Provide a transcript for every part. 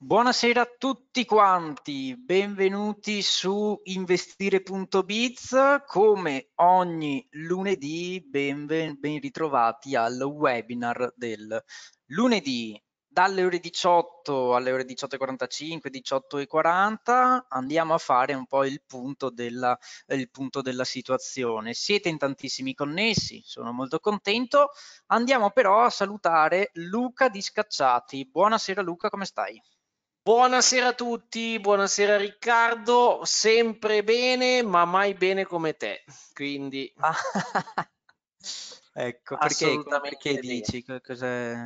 Buonasera a tutti quanti, benvenuti su investire.biz. Come ogni lunedì, ben, ben, ben ritrovati al webinar del lunedì dalle ore 18 alle ore 18.45, 18.40 andiamo a fare un po' il punto, della, il punto, della, situazione. Siete in tantissimi connessi, sono molto contento. Andiamo però a salutare Luca di Scacciati. Buonasera Luca, come stai? Buonasera a tutti, buonasera Riccardo, sempre bene ma mai bene come te, quindi... ecco, perché, perché bene. dici? Cos'è?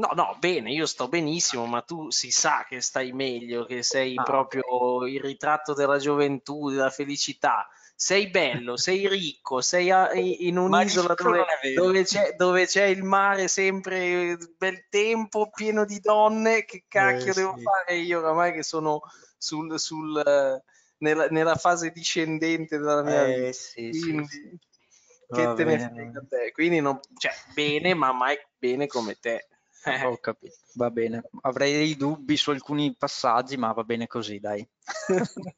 No, no, bene, io sto benissimo, ma tu si sa che stai meglio, che sei ah, proprio okay. il ritratto della gioventù, della felicità sei bello, sei ricco, sei a, in un'isola dove, dove, c'è, dove, c'è, il mare sempre bel tempo, pieno di donne, che cacchio eh, devo sì. fare io oramai che sono sul, sul, nella, nella, fase discendente della mia eh, vita. Sì, Quindi, sì, che te ne frega te? Quindi non, cioè, bene, ma mai bene come te. Eh. Ho capito, va bene. Avrei dei dubbi su alcuni passaggi, ma va bene così, dai.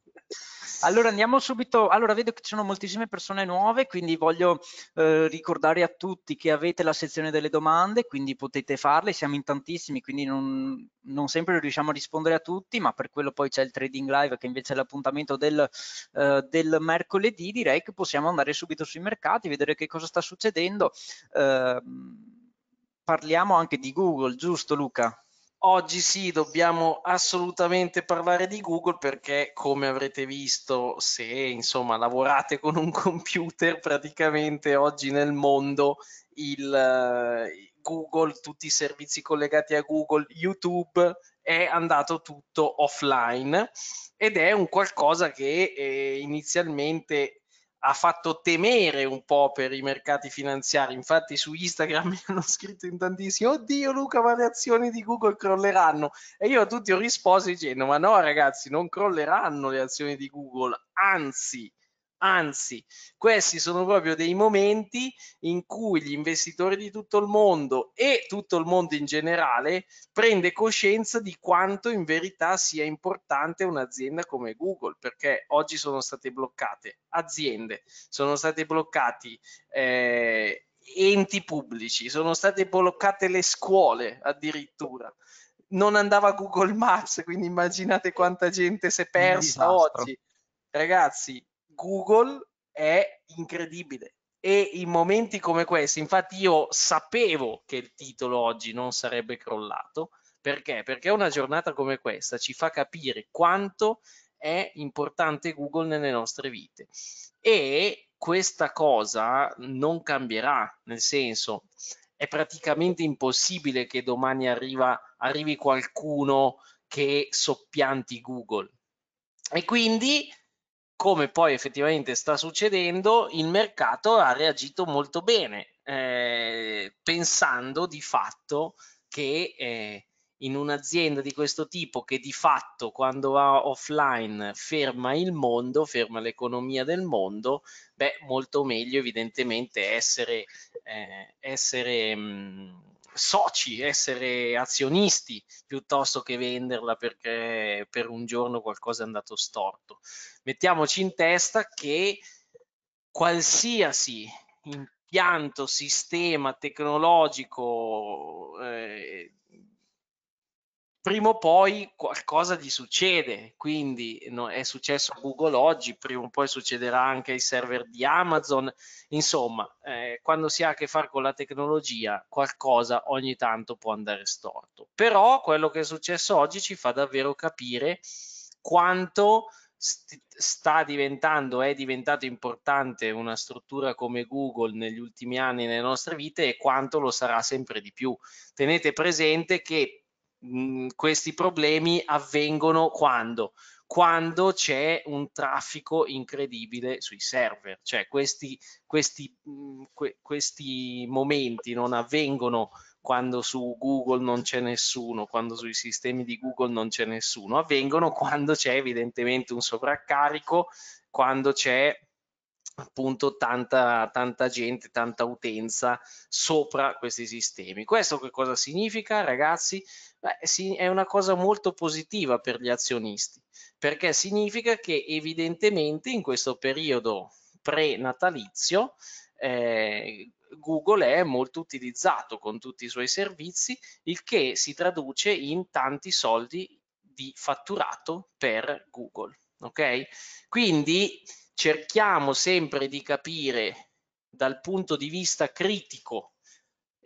Allora andiamo subito, allora vedo che ci sono moltissime persone nuove, quindi voglio eh, ricordare a tutti che avete la sezione delle domande, quindi potete farle, siamo in tantissimi, quindi non, non sempre riusciamo a rispondere a tutti, ma per quello poi c'è il trading live che invece è l'appuntamento del, eh, del, mercoledì, direi che possiamo andare subito sui mercati, vedere che cosa sta succedendo. Eh, parliamo anche di Google, giusto Luca? Oggi sì, dobbiamo assolutamente parlare di Google perché, come avrete visto, se insomma lavorate con un computer, praticamente oggi nel mondo il eh, Google, tutti i servizi collegati a Google, YouTube è andato tutto offline ed è un qualcosa che eh, inizialmente ha fatto temere un po' per i mercati finanziari. Infatti su Instagram mi hanno scritto in tantissimi, oddio Luca, ma le azioni di Google crolleranno. E io a tutti ho risposto dicendo, ma no ragazzi, non crolleranno le azioni di Google, anzi Anzi, questi sono proprio dei momenti in cui gli investitori di tutto il mondo e tutto il mondo in generale prende coscienza di quanto in verità sia importante un'azienda come Google, perché oggi sono state bloccate aziende, sono state bloccati eh, enti pubblici, sono state bloccate le scuole addirittura non andava Google Maps, quindi immaginate quanta gente si è persa oggi. Ragazzi, Google è incredibile. E in momenti come questi, infatti io sapevo che il titolo oggi non sarebbe crollato, perché? Perché una giornata come questa ci fa capire quanto è importante Google nelle nostre vite. E questa cosa non cambierà, nel senso è praticamente impossibile che domani arriva, arrivi qualcuno che soppianti Google. E quindi come poi effettivamente sta succedendo, il mercato ha reagito molto bene, eh, pensando di fatto che eh, in un'azienda di questo tipo, che di fatto quando va offline ferma il mondo, ferma l'economia del mondo, beh, molto meglio evidentemente essere, eh, essere mh, mm, soci, essere azionisti piuttosto che venderla perché per un giorno qualcosa è andato storto mettiamoci in testa che qualsiasi impianto, sistema tecnologico, eh, prima o poi qualcosa gli succede, quindi no, è successo a Google oggi, prima o poi succederà anche ai server di Amazon, insomma, eh, quando si ha a che fare con la tecnologia qualcosa ogni tanto può andare storto. Però quello che è successo oggi ci fa davvero capire quanto sta diventando, è diventato importante una struttura come Google negli ultimi anni nelle nostre vite e quanto lo sarà sempre di più. Tenete presente che mh, questi problemi avvengono quando? Quando c'è un traffico incredibile sui server, cioè questi, questi, mh, que, questi momenti non avvengono quando su Google non c'è nessuno, quando sui sistemi di Google non c'è nessuno, avvengono quando c'è evidentemente un sovraccarico, quando c'è appunto tanta, tanta gente, tanta utenza sopra questi sistemi. Questo che cosa significa ragazzi? Beh, è una cosa molto positiva per gli azionisti perché significa che evidentemente in questo periodo pre-natalizio eh, Google è molto utilizzato con tutti i suoi servizi, il che si traduce in tanti soldi di fatturato per Google. Ok? Quindi cerchiamo sempre di capire dal punto di vista critico,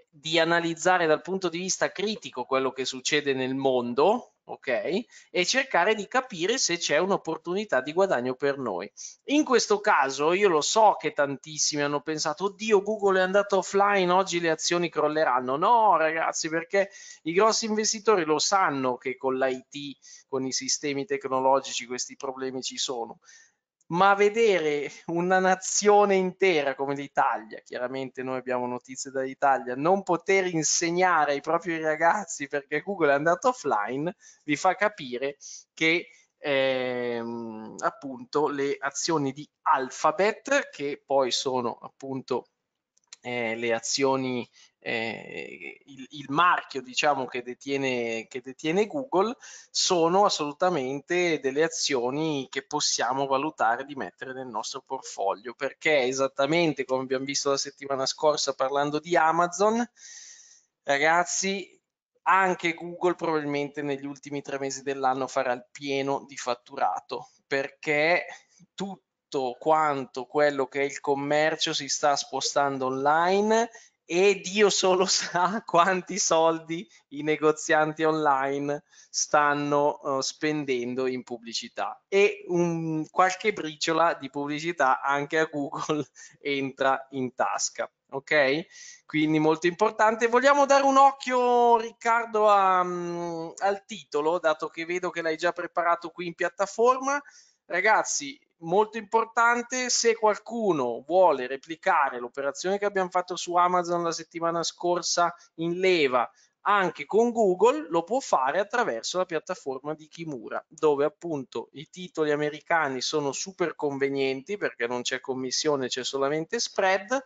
di analizzare dal punto di vista critico quello che succede nel mondo ok? E cercare di capire se c'è un'opportunità di guadagno per noi. In questo caso io lo so che tantissimi hanno pensato, oddio Google è andato offline, oggi le azioni crolleranno. No ragazzi, perché i grossi investitori lo sanno che con l'IT, con i sistemi tecnologici questi problemi ci sono ma vedere una nazione intera come l'Italia, chiaramente noi abbiamo notizie dall'Italia, non poter insegnare ai propri ragazzi perché Google è andato offline, vi fa capire che ehm, appunto le azioni di Alphabet, che poi sono appunto eh, le azioni eh, il, il, marchio diciamo, che, detiene, che detiene Google, sono assolutamente delle azioni che possiamo valutare di mettere nel nostro portfolio, perché esattamente come abbiamo visto la settimana scorsa parlando di Amazon, ragazzi, anche Google probabilmente negli ultimi tre mesi dell'anno farà il pieno di fatturato perché tutto quanto quello che è il commercio si sta spostando online e Dio solo sa quanti soldi i negozianti online stanno uh, spendendo in pubblicità e un, qualche briciola di pubblicità anche a Google entra in tasca. Ok, quindi molto importante. Vogliamo dare un occhio, Riccardo, a, um, al titolo, dato che vedo che l'hai già preparato qui in piattaforma. Ragazzi, molto importante, se qualcuno vuole replicare l'operazione che abbiamo fatto su Amazon la settimana scorsa in leva anche con Google, lo può fare attraverso la piattaforma di Kimura, dove appunto i titoli americani sono super convenienti perché non c'è commissione, c'è solamente spread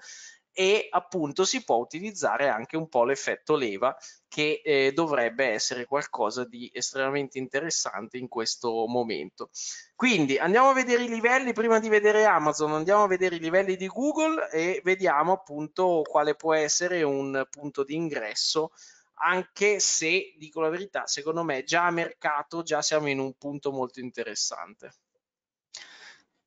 e appunto si può utilizzare anche un po' l'effetto leva che eh, dovrebbe essere qualcosa di estremamente interessante in questo momento. Quindi andiamo a vedere i livelli prima di vedere Amazon, andiamo a vedere i livelli di Google e vediamo appunto quale può essere un punto di ingresso anche se, dico la verità, secondo me già a mercato già siamo in un punto molto interessante.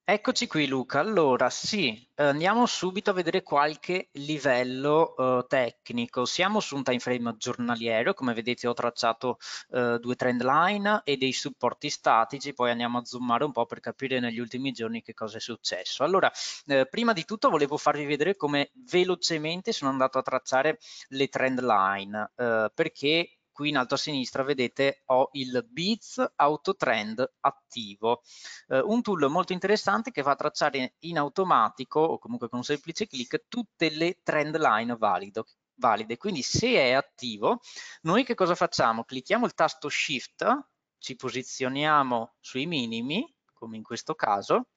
Eccoci qui Luca, allora sì, andiamo subito a vedere qualche livello eh, tecnico. Siamo su un time frame giornaliero, come vedete ho tracciato eh, due trend line e dei supporti statici, poi andiamo a zoomare un po' per capire negli ultimi giorni che cosa è successo. Allora, eh, prima di tutto volevo farvi vedere come velocemente sono andato a tracciare le trend line, eh, perché qui in alto a sinistra vedete ho il Beats Autotrend attivo, eh, un tool molto interessante che va a tracciare in automatico o comunque con un semplice clic tutte le trend line valido, valide. Quindi se è attivo, noi che cosa facciamo? Clicchiamo il tasto Shift, ci posizioniamo sui minimi, come in questo caso,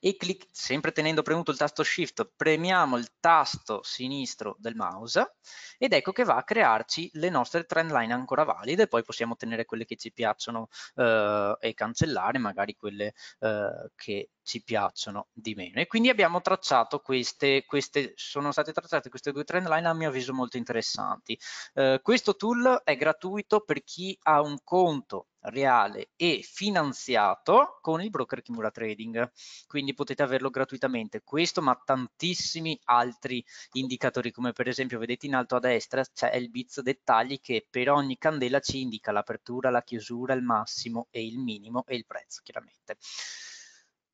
e clic, sempre tenendo premuto il tasto Shift premiamo il tasto sinistro del mouse ed ecco che va a crearci le nostre trend line ancora valide, poi possiamo tenere quelle che ci piacciono eh, e cancellare magari quelle eh, che ci piacciono di meno e quindi abbiamo tracciato queste, queste sono state tracciate queste due trend line a mio avviso molto interessanti eh, questo tool è gratuito per chi ha un conto reale e finanziato con il broker Kimura Trading. Quindi potete averlo gratuitamente. Questo, ma tantissimi altri indicatori, come per esempio vedete in alto a destra c'è il Biz dettagli che per ogni candela ci indica l'apertura, la chiusura, il massimo e il minimo e il prezzo, chiaramente.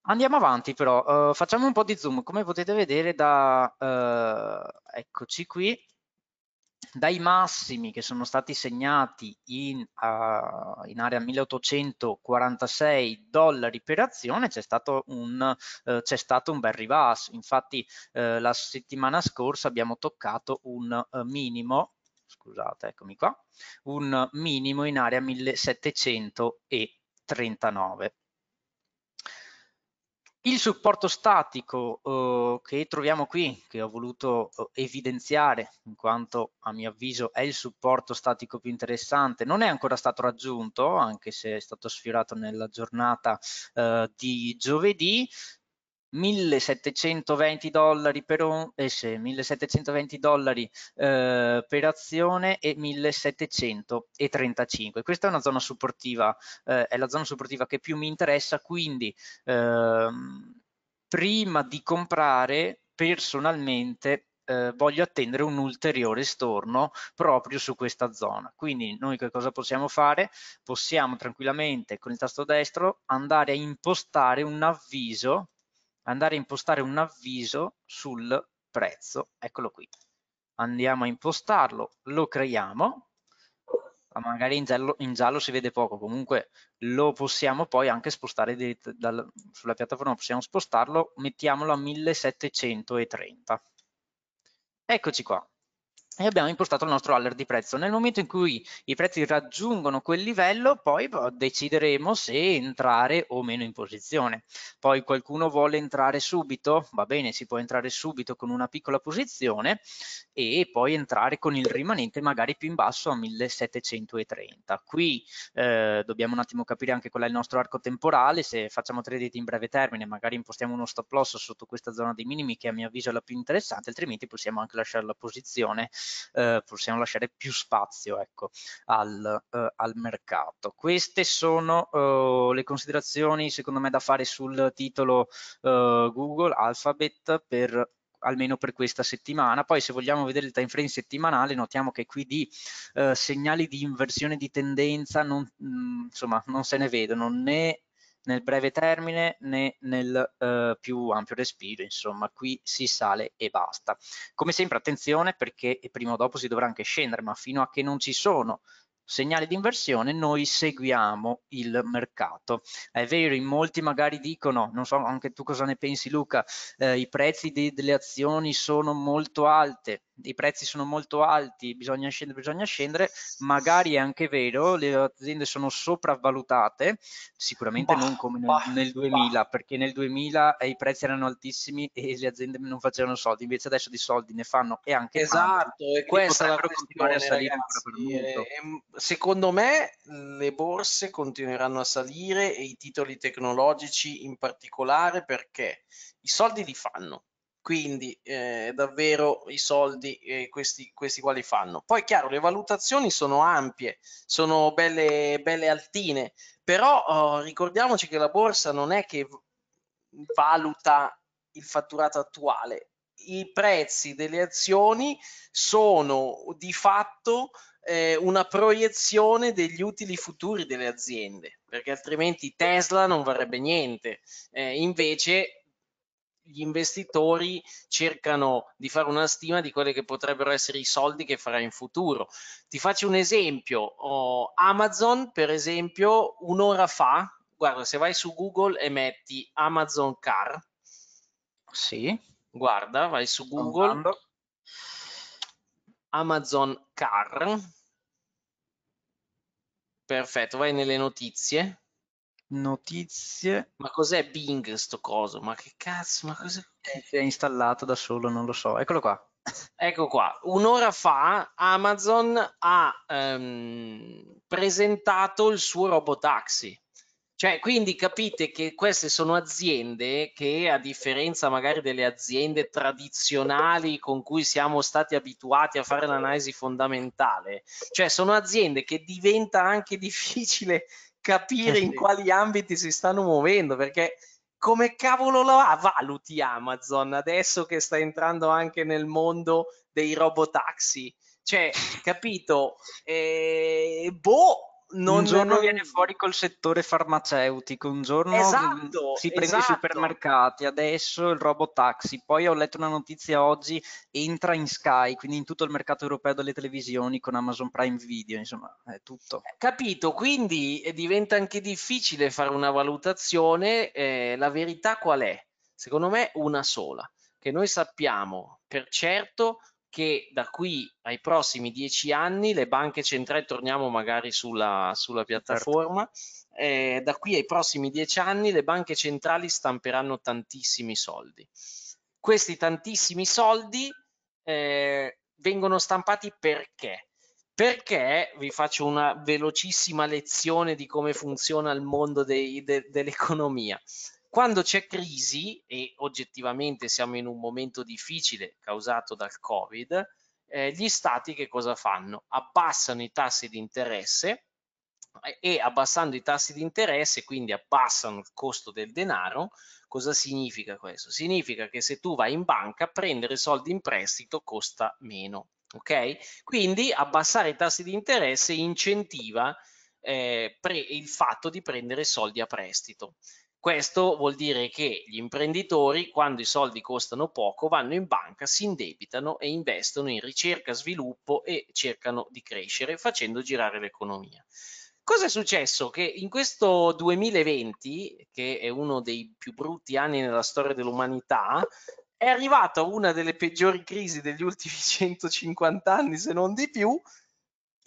Andiamo avanti però, uh, facciamo un po' di zoom, come potete vedere da, uh, eccoci qui, dai massimi che sono stati segnati in, uh, in area 1846 dollari per azione c'è stato, un, uh, stato un bel ribasso infatti uh, la settimana scorsa abbiamo toccato un minimo, scusate eccomi qua, un minimo in area 1739. Il supporto statico eh, che troviamo qui, che ho voluto eh, evidenziare, in quanto a mio avviso è il supporto statico più interessante, non è ancora stato raggiunto, anche se è stato sfiorato nella giornata eh, di giovedì, 1720 dollari per, on, eh sì, 1720 dollari, eh, per azione e 1735. Questa è una zona supportiva, eh, è la zona supportiva che più mi interessa, quindi ehm, prima di comprare personalmente eh, voglio attendere un ulteriore storno proprio su questa zona. Quindi noi che cosa possiamo fare? Possiamo tranquillamente con il tasto destro andare a impostare un avviso andare a impostare un avviso sul prezzo, eccolo qui. Andiamo a impostarlo, lo creiamo, magari in giallo, in giallo, si vede poco, comunque lo possiamo poi anche spostare dirett- dal, sulla piattaforma, possiamo spostarlo, mettiamolo a 1730. Eccoci qua, e abbiamo impostato il nostro alert di prezzo. Nel momento in cui i prezzi raggiungono quel livello, poi boh, decideremo se entrare o meno in posizione. Poi qualcuno vuole entrare subito, va bene, si può entrare subito con una piccola posizione e poi entrare con il rimanente magari più in basso a 1730. Qui eh, dobbiamo un attimo capire anche qual è il nostro arco temporale, se facciamo trading in breve termine magari impostiamo uno stop loss sotto questa zona dei minimi che a mio avviso è la più interessante, altrimenti possiamo anche lasciare la posizione eh, possiamo lasciare più spazio ecco, al, eh, al, mercato. Queste sono eh, le considerazioni secondo me da fare sul titolo eh, Google Alphabet per almeno per questa settimana. Poi se vogliamo vedere il time frame settimanale notiamo che qui di eh, segnali di inversione di tendenza non, mh, mm, insomma, non se ne vedono né nel breve termine né nel eh, più ampio respiro, insomma qui si sale e basta. Come sempre attenzione perché prima o dopo si dovrà anche scendere, ma fino a che non ci sono segnali di inversione noi seguiamo il mercato. È vero, in molti magari dicono, non so anche tu cosa ne pensi Luca, eh, i prezzi di, delle azioni sono molto alte, i prezzi sono molto alti, bisogna scendere, bisogna scendere, magari è anche vero, le aziende sono sopravvalutate, sicuramente bah, non come bah, nel, 2000, bah. perché nel 2000 eh, i prezzi erano altissimi e le aziende non facevano soldi, invece adesso di soldi ne fanno e anche Esatto, tanti, e questa è la continuare a salire ragazzi, eh, ehm, Secondo me le borse continueranno a salire e i titoli tecnologici in particolare perché i soldi li fanno quindi eh, davvero i soldi eh, questi, questi quali fanno. Poi chiaro, le valutazioni sono ampie, sono belle, belle altine, però oh, ricordiamoci che la borsa non è che valuta il fatturato attuale, i prezzi delle azioni sono di fatto eh, una proiezione degli utili futuri delle aziende, perché altrimenti Tesla non varrebbe niente, eh, invece gli investitori cercano di fare una stima di quelli che potrebbero essere i soldi che farà in futuro. Ti faccio un esempio, oh, Amazon per esempio un'ora fa, guarda se vai su Google e metti Amazon Car, sì. guarda vai su Google, Amazon Car, perfetto, vai nelle notizie, Notizie. Ma cos'è Bing sto coso? Ma che cazzo? Ma cos'è? Si è installato da solo, non lo so. Eccolo qua. Ecco qua, un'ora fa Amazon ha ehm, presentato il suo robotaxi. Cioè, quindi capite che queste sono aziende che, a differenza magari delle aziende tradizionali con cui siamo stati abituati a fare l'analisi fondamentale, cioè sono aziende che diventa anche difficile capire in eh quali ambiti si stanno muovendo, perché come cavolo la valuti Amazon adesso che sta entrando anche nel mondo dei robotaxi? Cioè, capito? Eh, boh, non, un giorno non... viene fuori col settore farmaceutico, un giorno esatto, si prende esatto. i supermercati, adesso il robot taxi, poi ho letto una notizia oggi, entra in Sky, quindi in tutto il mercato europeo delle televisioni con Amazon Prime Video, insomma è tutto. Eh, capito, quindi eh, diventa anche difficile fare una valutazione, eh, la verità qual è? Secondo me una sola, che noi sappiamo per certo che da qui ai prossimi dieci anni le banche centrali, torniamo magari sulla, sulla certo. piattaforma, eh, da qui ai prossimi dieci anni le banche centrali stamperanno tantissimi soldi. Questi tantissimi soldi eh, vengono stampati perché? Perché vi faccio una velocissima lezione di come funziona il mondo dei, de, dell'economia. Quando c'è crisi, e oggettivamente siamo in un momento difficile causato dal Covid, eh, gli stati che cosa fanno? Abbassano i tassi di interesse eh, e abbassando i tassi di interesse, quindi abbassano il costo del denaro, cosa significa questo? Significa che se tu vai in banca, prendere soldi in prestito costa meno, ok? Quindi abbassare i tassi di interesse incentiva eh, il fatto di prendere soldi a prestito. Questo vuol dire che gli imprenditori, quando i soldi costano poco, vanno in banca, si indebitano e investono in ricerca, sviluppo e cercano di crescere facendo girare l'economia. Cosa è successo? Che in questo 2020, che è uno dei più brutti anni nella storia dell'umanità, è arrivata una delle peggiori crisi degli ultimi 150 anni, se non di più,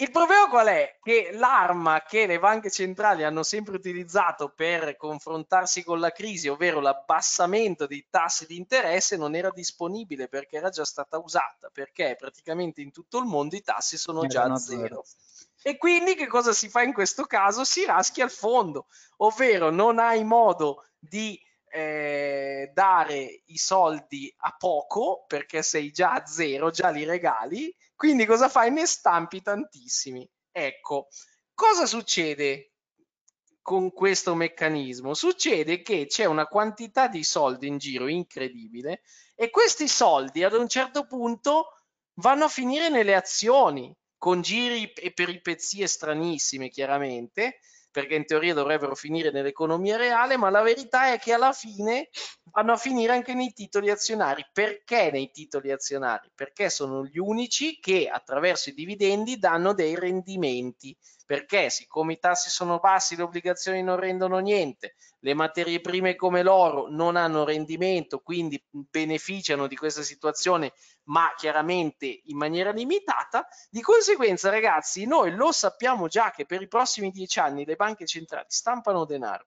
il problema qual è? Che l'arma che le banche centrali hanno sempre utilizzato per confrontarsi con la crisi, ovvero l'abbassamento dei tassi di interesse, non era disponibile perché era già stata usata, perché praticamente in tutto il mondo i tassi sono già a zero. E quindi che cosa si fa in questo caso? Si raschia il fondo, ovvero non hai modo di eh, dare i soldi a poco perché sei già a zero, già li regali, quindi cosa fai? Ne stampi tantissimi. Ecco, cosa succede con questo meccanismo? Succede che c'è una quantità di soldi in giro incredibile e questi soldi ad un certo punto vanno a finire nelle azioni con giri e peripezie stranissime chiaramente perché in teoria dovrebbero finire nell'economia reale, ma la verità è che alla fine vanno a finire anche nei titoli azionari. Perché nei titoli azionari? Perché sono gli unici che attraverso i dividendi danno dei rendimenti perché siccome i tassi sono bassi le obbligazioni non rendono niente, le materie prime come l'oro non hanno rendimento, quindi beneficiano di questa situazione ma chiaramente in maniera limitata, di conseguenza ragazzi noi lo sappiamo già che per i prossimi dieci anni le banche centrali stampano denaro,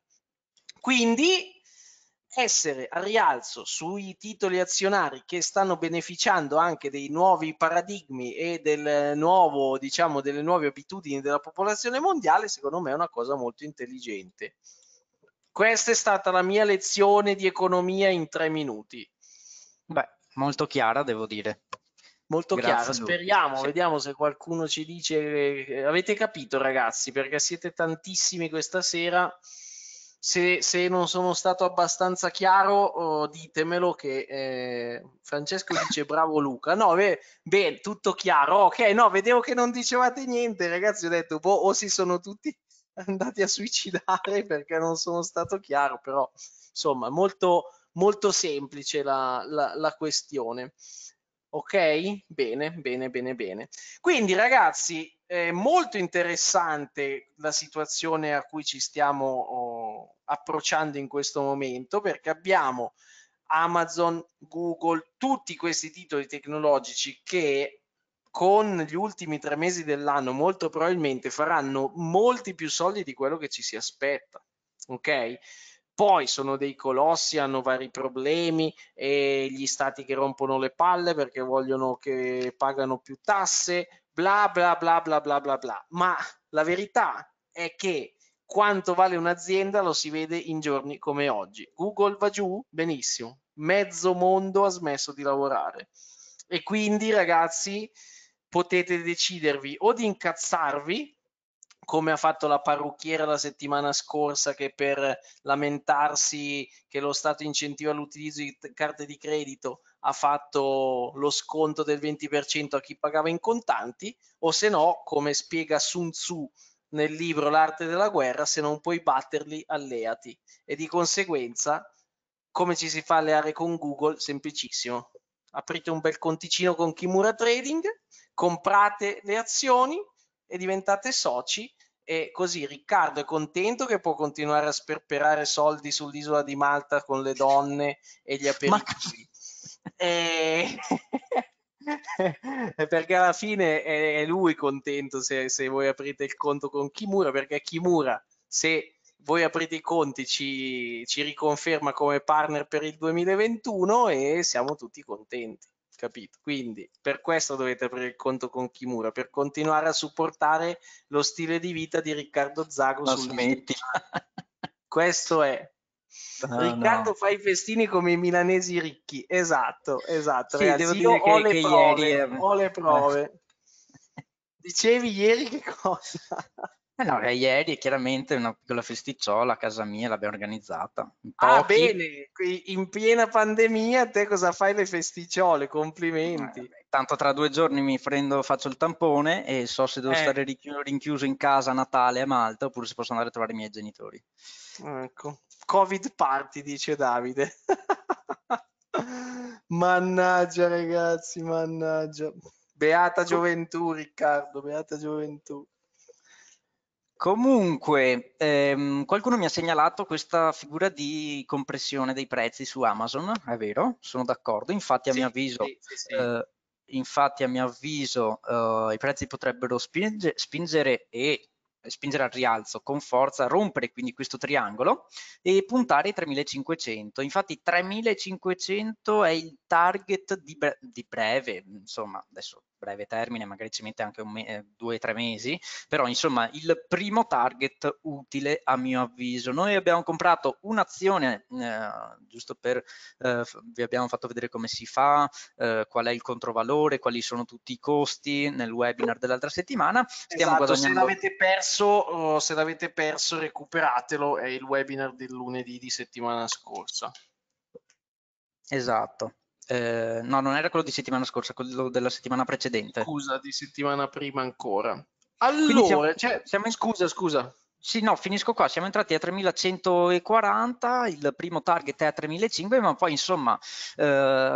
quindi essere a rialzo sui titoli azionari che stanno beneficiando anche dei nuovi paradigmi e del nuovo, diciamo, delle nuove abitudini della popolazione mondiale, secondo me è una cosa molto intelligente. Questa è stata la mia lezione di economia in tre minuti. Beh, molto chiara, devo dire. Molto Grazie chiara, speriamo, sì. vediamo se qualcuno ci dice eh, avete capito ragazzi, perché siete tantissimi questa sera se, se, non sono stato abbastanza chiaro, oh, ditemelo che eh, Francesco dice bravo Luca. No, beh, beh, tutto chiaro. Ok, no, vedevo che non dicevate niente, ragazzi. Ho detto, boh, o si sono tutti andati a suicidare perché non sono stato chiaro, però insomma, molto, molto semplice la, la, la questione. Ok? Bene, bene, bene, bene. Quindi ragazzi, eh, molto interessante la situazione a cui ci stiamo oh, approcciando in questo momento perché abbiamo Amazon, Google, tutti questi titoli tecnologici che con gli ultimi tre mesi dell'anno molto probabilmente faranno molti più soldi di quello che ci si aspetta. Ok? Poi sono dei colossi, hanno vari problemi e gli stati che rompono le palle perché vogliono che pagano più tasse, bla bla bla bla bla bla bla. Ma la verità è che quanto vale un'azienda lo si vede in giorni come oggi. Google va giù? Benissimo. Mezzo mondo ha smesso di lavorare. E quindi, ragazzi, potete decidervi o di incazzarvi, come ha fatto la parrucchiera la settimana scorsa che per lamentarsi che lo Stato incentiva l'utilizzo di carte di credito ha fatto lo sconto del 20% a chi pagava in contanti, o se no, come spiega Sun Tzu nel libro L'arte della guerra, se non puoi batterli, alleati. E di conseguenza, come ci si fa alleare con Google? Semplicissimo. Aprite un bel conticino con Kimura Trading, comprate le azioni e diventate soci e così Riccardo è contento che può continuare a sperperare soldi sull'isola di Malta con le donne e gli aperitivi. Ma... E... Eh, perché alla fine è lui contento se, se, voi aprite il conto con Kimura, perché Kimura, se voi aprite i conti, ci, ci riconferma come partner per il 2021 e siamo tutti contenti, capito? Quindi per questo dovete aprire il conto con Kimura, per continuare a supportare lo stile di vita di Riccardo Zago. Non smetti. Questo è, No, ah, Riccardo no. fa i festini come i milanesi ricchi. Esatto, esatto. Sì, ragazzi, io ho, che, le prove, ieri... Eh. ho le prove. Dicevi ieri che cosa? Eh no, ieri chiaramente una piccola festicciola a casa mia l'abbiamo organizzata. Ah, bene, in piena pandemia te cosa fai le festicciole? Complimenti. Eh, tanto tra due giorni mi prendo, faccio il tampone e so se devo eh. stare rinchiuso in casa a Natale a Malta oppure se posso andare a trovare i miei genitori. Ecco. Covid party, dice Davide. mannaggia ragazzi, mannaggia. Beata gioventù Riccardo, beata gioventù. Comunque, ehm, qualcuno mi ha segnalato questa figura di compressione dei prezzi su Amazon, è vero, sono d'accordo, infatti a sì, mio avviso, sì, sì, eh, infatti, a mio avviso eh, i prezzi potrebbero spinge, spingere e spingere al rialzo con forza, rompere quindi questo triangolo e puntare ai 3500. Infatti 3500 è il target di, bre di breve, insomma, adesso breve termine, magari ci mette anche me eh, due o tre mesi, però insomma il primo target utile a mio avviso. Noi abbiamo comprato un'azione, eh, giusto per, eh, vi abbiamo fatto vedere come si fa, eh, qual è il controvalore, quali sono tutti i costi nel webinar dell'altra settimana. Stiamo esatto, guadagnando... se l'avete perso perso, oh, se l'avete perso recuperatelo, è il webinar del lunedì di settimana scorsa. Esatto. Eh, no, non era quello di settimana scorsa, quello della settimana precedente. Scusa, di settimana prima ancora. Allora, siamo... Cioè, siamo in... scusa, scusa. Sì, no, finisco qua, siamo entrati a 3140, il primo target è a 3500, ma poi insomma eh,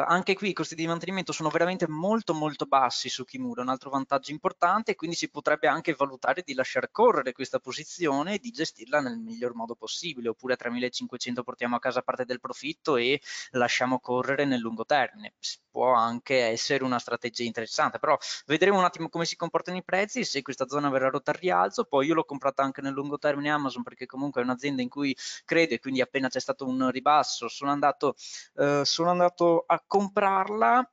anche qui i costi di mantenimento sono veramente molto molto bassi su Kimura, un altro vantaggio importante, quindi si potrebbe anche valutare di lasciar correre questa posizione e di gestirla nel miglior modo possibile, oppure a 3500 portiamo a casa parte del profitto e lasciamo correre nel lungo termine. Può anche essere una strategia interessante, però vedremo un attimo come si comportano i prezzi, se questa zona verrà rotta al rialzo, poi io l'ho comprata anche nel lungo termine Amazon perché comunque è un'azienda in cui credo e quindi appena c'è stato un ribasso sono andato, eh, sono andato a comprarla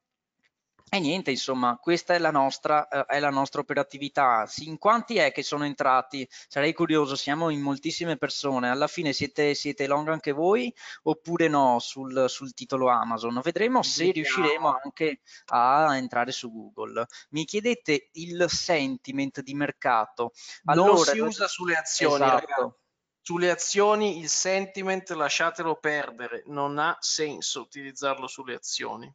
e niente, insomma, questa è la, nostra, eh, è la nostra operatività. In quanti è che sono entrati? Sarei curioso, siamo in moltissime persone. Alla fine siete, siete long anche voi oppure no sul, sul titolo Amazon? Vedremo se riusciremo anche a entrare su Google. Mi chiedete il sentiment di mercato. Allora, non si usa sulle azioni, esatto. Sulle azioni il sentiment lasciatelo perdere, non ha senso utilizzarlo sulle azioni.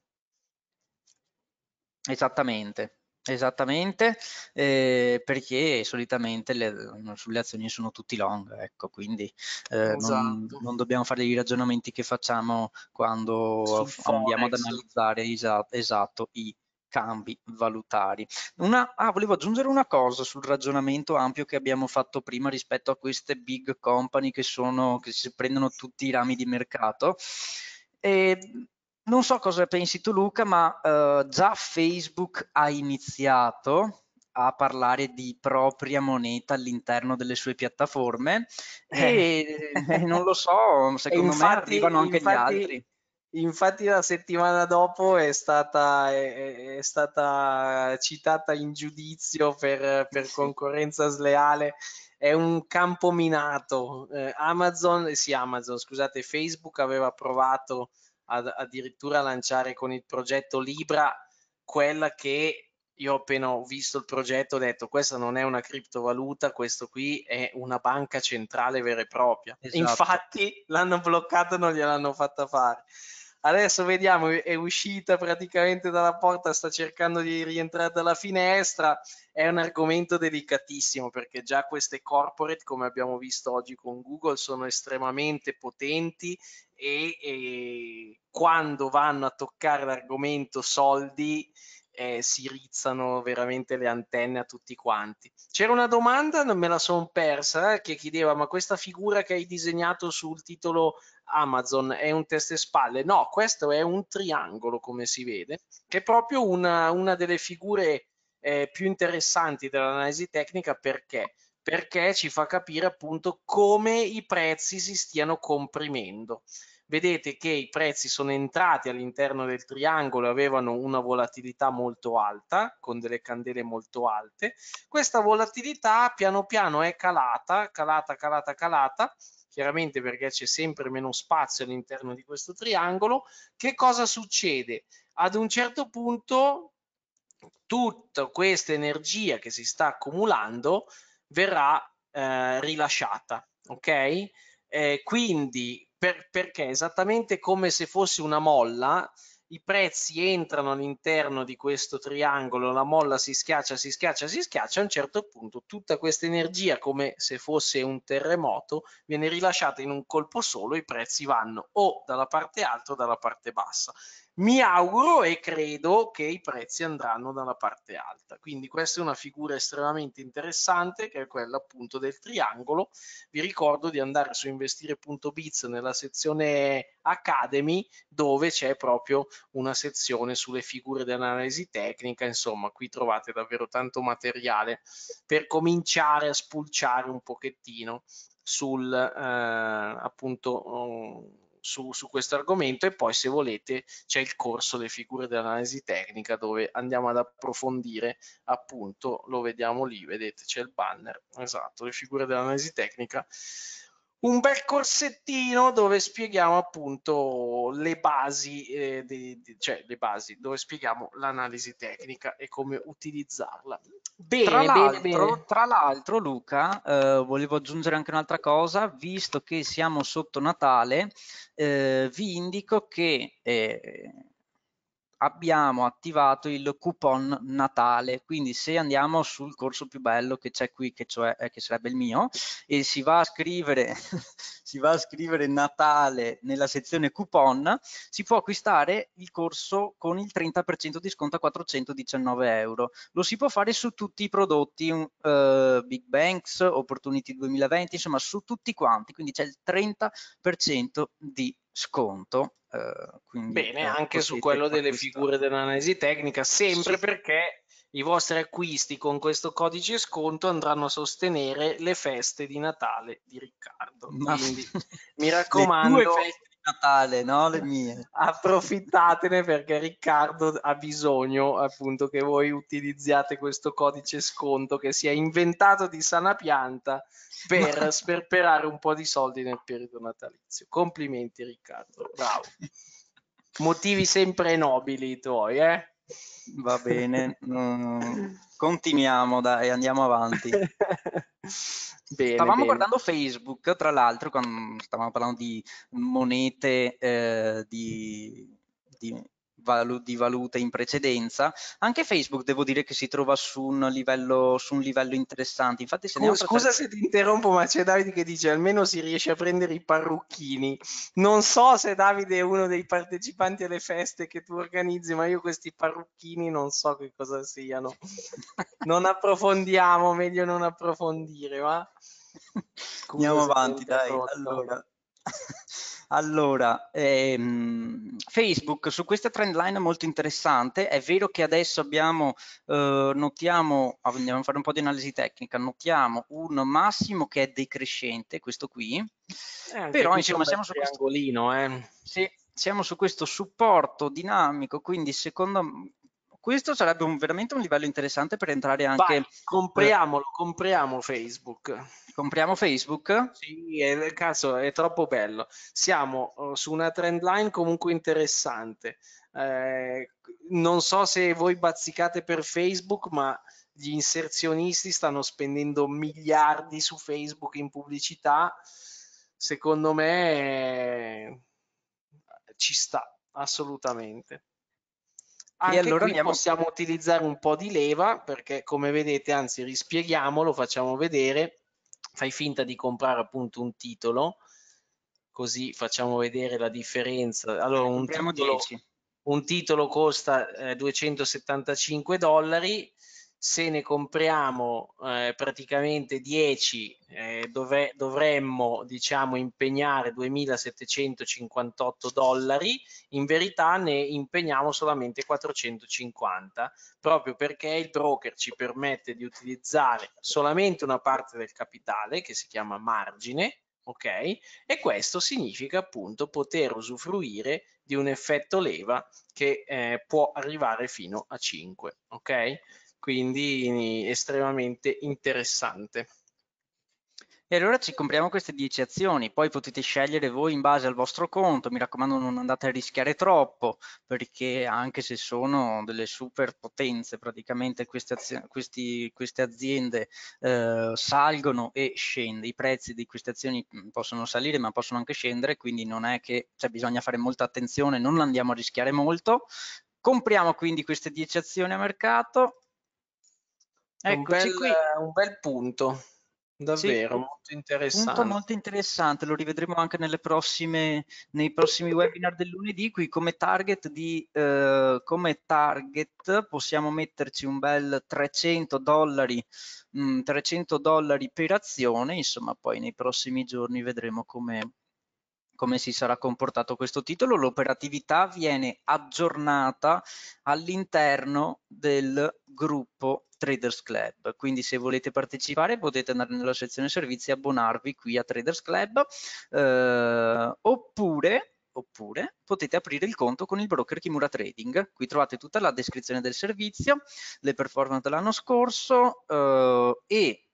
Esattamente. Esattamente, eh, perché solitamente le, mm, sulle azioni sono tutti long, ecco, quindi eh, esatto. non, non, dobbiamo fare i ragionamenti che facciamo quando andiamo ad analizzare esatto, esatto i cambi valutari. Una, ah, volevo aggiungere una cosa sul ragionamento ampio che abbiamo fatto prima rispetto a queste big company che, sono, che si prendono tutti i rami di mercato. E non so cosa pensi tu Luca, ma eh, già Facebook ha iniziato a parlare di propria moneta all'interno delle sue piattaforme e, eh. e non lo so, secondo infatti, me arrivano anche infatti, gli altri. Infatti la settimana dopo è stata, è, è stata citata in giudizio per, per concorrenza sleale è un campo minato. Eh, Amazon, sì, Amazon, scusate, Facebook aveva provato ad, addirittura lanciare con il progetto Libra quella che io appena ho visto il progetto ho detto questa non è una criptovaluta, questo qui è una banca centrale vera e propria. Esatto. Infatti l'hanno bloccata e non gliel'hanno fatta fare. Adesso vediamo, è uscita praticamente dalla porta, sta cercando di rientrare dalla finestra, è un argomento delicatissimo perché già queste corporate, come abbiamo visto oggi con Google, sono estremamente potenti e, e quando vanno a toccare l'argomento soldi eh, si rizzano veramente le antenne a tutti quanti. C'era una domanda, non me la sono persa, eh, che chiedeva ma questa figura che hai disegnato sul titolo Amazon è un testa e spalle? No, questo è un triangolo come si vede, che è proprio una, una delle figure eh, più interessanti dell'analisi tecnica perché? Perché ci fa capire appunto come i prezzi si stiano comprimendo vedete che i prezzi sono entrati all'interno del triangolo e avevano una volatilità molto alta, con delle candele molto alte. Questa volatilità piano piano è calata, calata, calata, calata, chiaramente perché c'è sempre meno spazio all'interno di questo triangolo. Che cosa succede? Ad un certo punto tutta questa energia che si sta accumulando verrà eh, rilasciata, ok? Eh, quindi per, perché esattamente come se fosse una molla, i prezzi entrano all'interno di questo triangolo, la molla si schiaccia, si schiaccia, si schiaccia, a un certo punto tutta questa energia, come se fosse un terremoto, viene rilasciata in un colpo solo, i prezzi vanno o dalla parte alta o dalla parte bassa mi auguro e credo che i prezzi andranno dalla parte alta. Quindi questa è una figura estremamente interessante che è quella appunto del triangolo. Vi ricordo di andare su investire.biz nella sezione Academy dove c'è proprio una sezione sulle figure dell'analisi tecnica. Insomma, qui trovate davvero tanto materiale per cominciare a spulciare un pochettino sul eh, appunto su, su questo argomento e poi se volete c'è il corso Le figure dell'analisi tecnica dove andiamo ad approfondire appunto, lo vediamo lì, vedete c'è il banner, esatto, le figure dell'analisi tecnica un bel corsettino dove spieghiamo appunto le basi, eh, di, di, cioè le basi, dove spieghiamo l'analisi tecnica e come utilizzarla. Bene, tra l'altro, Luca, eh, volevo aggiungere anche un'altra cosa, visto che siamo sotto Natale, eh, vi indico che eh, abbiamo attivato il coupon Natale, quindi se andiamo sul corso più bello che c'è qui, che, cioè, eh, che sarebbe il mio, e si va a scrivere, si va a scrivere Natale nella sezione coupon, si può acquistare il corso con il 30% di sconto a 419 euro. Lo si può fare su tutti i prodotti, uh, Big Banks, Opportunity 2020, insomma su tutti quanti, quindi c'è il 30% di sconto. Eh, Bene, anche su quello delle acquistare. figure dell'analisi tecnica, sempre sì. perché i vostri acquisti con questo codice sconto andranno a sostenere le feste di Natale di Riccardo. Ma... Quindi mi raccomando... Le feste di Natale, no? Le mie. Approfittatene perché Riccardo ha bisogno appunto che voi utilizziate questo codice sconto che si è inventato di sana pianta per Ma... sperperare un po' di soldi nel periodo natalizio. Complimenti Riccardo, bravo. Motivi sempre nobili i tuoi, eh? va bene. Mm, continuiamo, dai, andiamo avanti. bene, stavamo bene. guardando Facebook, tra l'altro, quando stavamo parlando di monete eh, di, di valu- di valuta in precedenza. Anche Facebook devo dire che si trova su un livello, su un livello interessante. Infatti, se Scusa, scusa se ti interrompo, ma c'è Davide che dice almeno si riesce a prendere i parrucchini. Non so se Davide è uno dei partecipanti alle feste che tu organizzi, ma io questi parrucchini non so che cosa siano. non approfondiamo, meglio non approfondire, ma... Andiamo avanti, dai. Allora. Allora, ehm, Facebook su questa trend trendline molto interessante, è vero che adesso abbiamo, eh, notiamo, ah, andiamo a fare un po' di analisi tecnica, notiamo un massimo che è decrescente, questo qui, eh, però insomma siamo su questo... eh. Sì, siamo su questo supporto dinamico, quindi secondo me questo sarebbe un, veramente un livello interessante per entrare anche... Vai, compriamolo, compriamo Facebook. Compriamo Facebook? Sì, è, nel è troppo bello. Siamo eh, su una trend line comunque interessante. Eh, non so se voi bazzicate per Facebook, ma gli inserzionisti stanno spendendo miliardi su Facebook in pubblicità. Secondo me eh, ci sta assolutamente. Anche e allora possiamo... possiamo utilizzare un po' di leva perché come vedete, anzi rispieghiamo, lo facciamo vedere, fai finta di comprare appunto un titolo, così facciamo vedere la differenza. Allora un titolo, un titolo, costa eh, 275 dollari, se ne compriamo eh, praticamente 10 eh, dovre dovremmo diciamo impegnare 2758 dollari in verità ne impegniamo solamente 450 proprio perché il broker ci permette di utilizzare solamente una parte del capitale che si chiama margine ok e questo significa appunto poter usufruire di un effetto leva che eh, può arrivare fino a 5 ok quindi estremamente interessante. E allora ci compriamo queste 10 azioni, poi potete scegliere voi in base al vostro conto, mi raccomando non andate a rischiare troppo, perché anche se sono delle super potenze, praticamente queste, aziende, questi, queste aziende eh, salgono e scendono, i prezzi di queste azioni mm, possono salire ma possono anche scendere, quindi non è che cioè, bisogna fare molta attenzione, non andiamo a rischiare molto. Compriamo quindi queste 10 azioni a mercato, Eccoci un bel, qui. Eh, un bel punto, davvero, sì, molto interessante. Punto molto interessante, lo rivedremo anche prossime, nei prossimi webinar del lunedì, qui come target, di, eh, come target possiamo metterci un bel 300 dollari, mh, mm, 300 dollari per azione, insomma poi nei prossimi giorni vedremo come, come si sarà comportato questo titolo, l'operatività viene aggiornata all'interno del gruppo Traders Club. Quindi se volete partecipare potete andare nella sezione servizi e abbonarvi qui a Traders Club eh, oppure oppure potete aprire il conto con il broker Kimura Trading. Qui trovate tutta la descrizione del servizio, le performance dell'anno scorso eh, e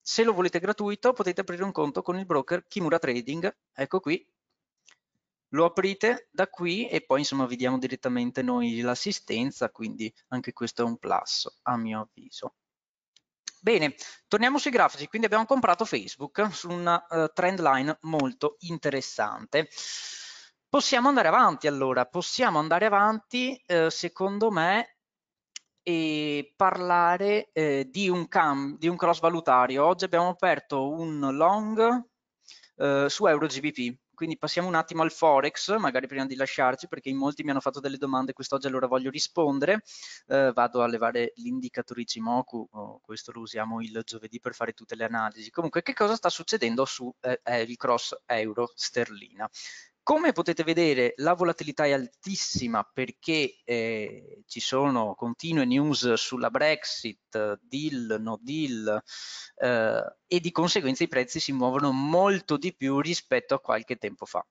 se lo volete gratuito potete aprire un conto con il broker Kimura Trading, ecco qui, lo aprite da qui e poi insomma vediamo direttamente noi l'assistenza, quindi anche questo è un plus a mio avviso. Bene, torniamo sui grafici, quindi abbiamo comprato Facebook su una uh, trend line molto interessante. Possiamo andare avanti allora, possiamo andare avanti eh, secondo me e parlare eh, di, un cam, di un cross valutario. Oggi abbiamo aperto un long eh, su Euro GBP quindi passiamo un attimo al Forex, magari prima di lasciarci, perché in molti mi hanno fatto delle domande quest'oggi, allora voglio rispondere. Eh, vado a levare l'indicatore Cimoku, oh, questo lo usiamo il giovedì per fare tutte le analisi. Comunque, che cosa sta succedendo su eh, eh il cross euro sterlina? Come potete vedere la volatilità è altissima perché eh, ci sono continue news sulla Brexit, deal, no deal eh, e di conseguenza i prezzi si muovono molto di più rispetto a qualche tempo fa.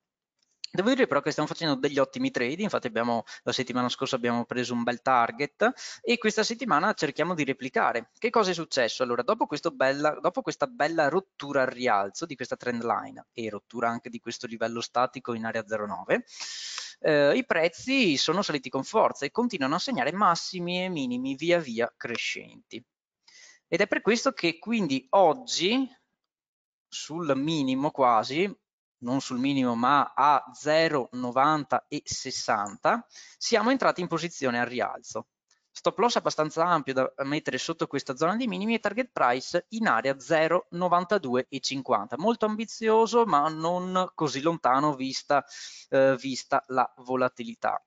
Devo dire però che stiamo facendo degli ottimi trade, infatti abbiamo, la settimana scorsa abbiamo preso un bel target e questa settimana cerchiamo di replicare. Che cosa è successo? Allora, dopo, bella, dopo questa bella rottura al rialzo di questa trend line e rottura anche di questo livello statico in area 09, eh, i prezzi sono saliti con forza e continuano a segnare massimi e minimi via via crescenti. Ed è per questo che quindi oggi sul minimo quasi non sul minimo ma a 0, 90 e 60, siamo entrati in posizione al rialzo. Stop loss abbastanza ampio da mettere sotto questa zona di minimi e target price in area 0, 92 e 50. Molto ambizioso ma non così lontano vista, eh, vista la volatilità.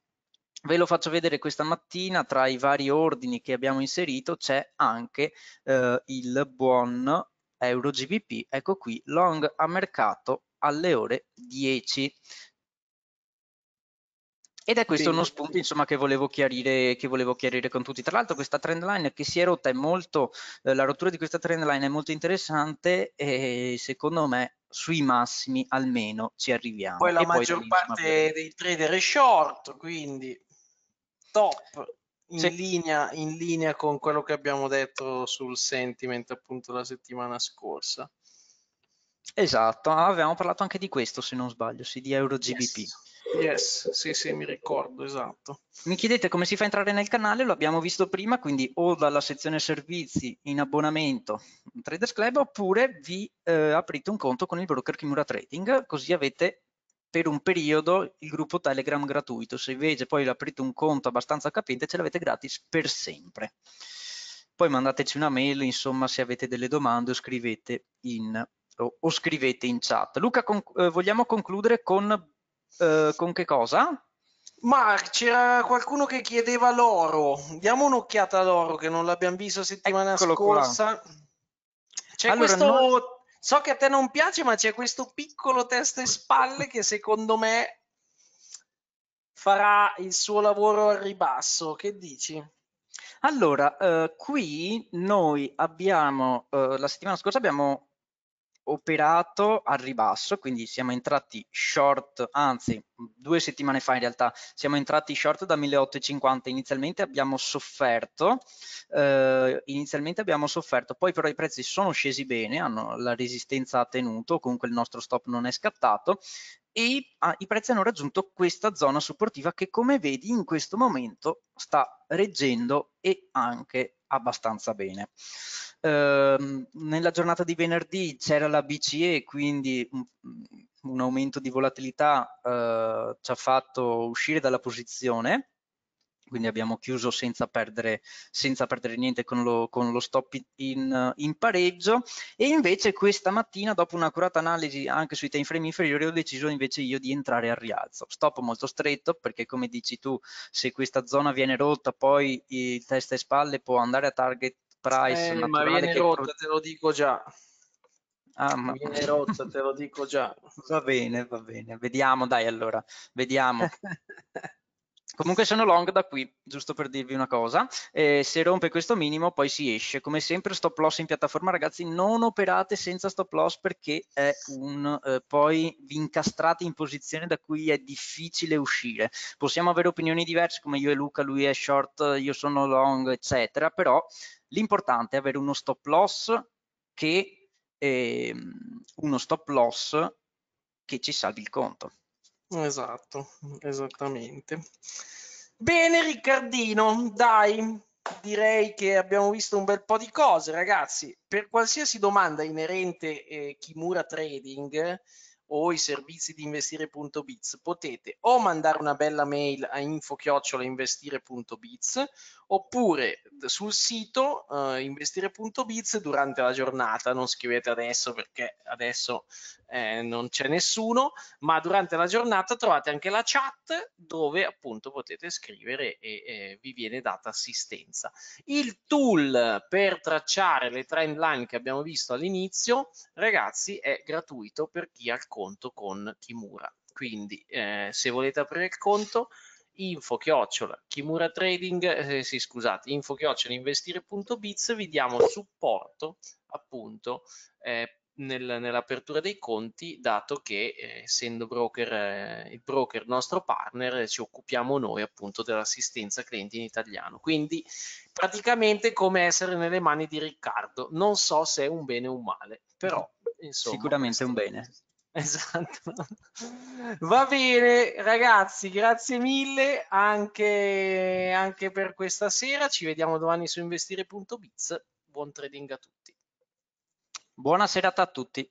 Ve lo faccio vedere questa mattina, tra i vari ordini che abbiamo inserito c'è anche eh, il buon euro GBP, ecco qui, long a mercato alle ore 10. Ed è questo sì. uno spunto insomma, che, volevo chiarire, che volevo chiarire con tutti. Tra l'altro questa trend line che si è rotta è molto, eh, la rottura di questa trend line è molto interessante e secondo me sui massimi almeno ci arriviamo. Poi la e maggior poi, parte per... dei trader è short, quindi top, in, sì. linea, in linea con quello che abbiamo detto sul sentiment appunto la settimana scorsa. Esatto, avevamo parlato anche di questo se non sbaglio, sì, di EuroGBP. Yes. Yes, sì, sì, mi ricordo, esatto. Mi chiedete come si fa a entrare nel canale, lo abbiamo visto prima, quindi o dalla sezione servizi in abbonamento Traders Club oppure vi eh, aprite un conto con il broker Kimura Trading, così avete per un periodo il gruppo Telegram gratuito. Se invece poi aprite un conto abbastanza capente ce l'avete gratis per sempre. Poi mandateci una mail, insomma, se avete delle domande o scrivete in o, o scrivete in chat. Luca, con, eh, vogliamo concludere con, eh, con che cosa? Ma c'era qualcuno che chiedeva l'oro. Diamo un'occhiata all'oro che non l'abbiamo visto settimana Eccolo scorsa. Qua. C'è allora, questo non... so che a te non piace, ma c'è questo piccolo testa e spalle che secondo me farà il suo lavoro al ribasso. Che dici? Allora, eh, qui noi abbiamo eh, la settimana scorsa abbiamo operato al ribasso, quindi siamo entrati short, anzi due settimane fa in realtà siamo entrati short da 1850, inizialmente abbiamo sofferto, eh, inizialmente abbiamo sofferto, poi però i prezzi sono scesi bene, hanno, la resistenza ha tenuto, comunque il nostro stop non è scattato e ah, i prezzi hanno raggiunto questa zona supportiva che come vedi in questo momento sta reggendo e anche abbastanza bene. Eh, nella giornata di venerdì c'era la BCE, quindi un, aumento di volatilità eh, ci ha fatto uscire dalla posizione quindi abbiamo chiuso senza perdere, senza perdere niente con lo, con lo stop in, in, pareggio e invece questa mattina dopo un'accurata analisi anche sui time frame inferiori ho deciso invece io di entrare al rialzo, stop molto stretto perché come dici tu se questa zona viene rotta poi il testa e spalle può andare a target price eh, ma viene che... rotta te lo dico già Ah, ma... Viene rotta, te lo dico già. Va bene, va bene. Vediamo, dai, allora. Vediamo. Comunque sono long da qui, giusto per dirvi una cosa, eh, se rompe questo minimo poi si esce, come sempre stop loss in piattaforma ragazzi non operate senza stop loss perché è un, eh, poi vi incastrate in posizione da cui è difficile uscire, possiamo avere opinioni diverse come io e Luca, lui è short, io sono long eccetera, però l'importante è avere uno stop loss che, eh, uno stop loss che ci salvi il conto. Esatto, esattamente. Bene Riccardino, dai, direi che abbiamo visto un bel po' di cose, ragazzi. Per qualsiasi domanda inerente eh, Kimura Trading, o i servizi di investire.biz, potete o mandare una bella mail a info-investire.biz oppure sul sito eh, investire.biz durante la giornata, non scrivete adesso perché adesso eh, non c'è nessuno, ma durante la giornata trovate anche la chat dove appunto potete scrivere e, e vi viene data assistenza. Il tool per tracciare le trend line che abbiamo visto all'inizio, ragazzi, è gratuito per chi ha il conto con Kimura. Quindi eh, se volete aprire il conto, info chiocciola Kimura Trading, eh, sì, scusate, info chiocciola investire.biz, vi diamo supporto appunto eh, nel, nell'apertura dei conti, dato che eh, essendo broker, eh, il broker nostro partner, eh, ci occupiamo noi appunto dell'assistenza clienti in italiano. Quindi praticamente come essere nelle mani di Riccardo. Non so se è un bene o un male, però insomma. Sicuramente è un bene. Esatto. Va bene, ragazzi, grazie mille anche, anche per questa sera. Ci vediamo domani su investire.biz. Buon trading a tutti. Buona serata a tutti.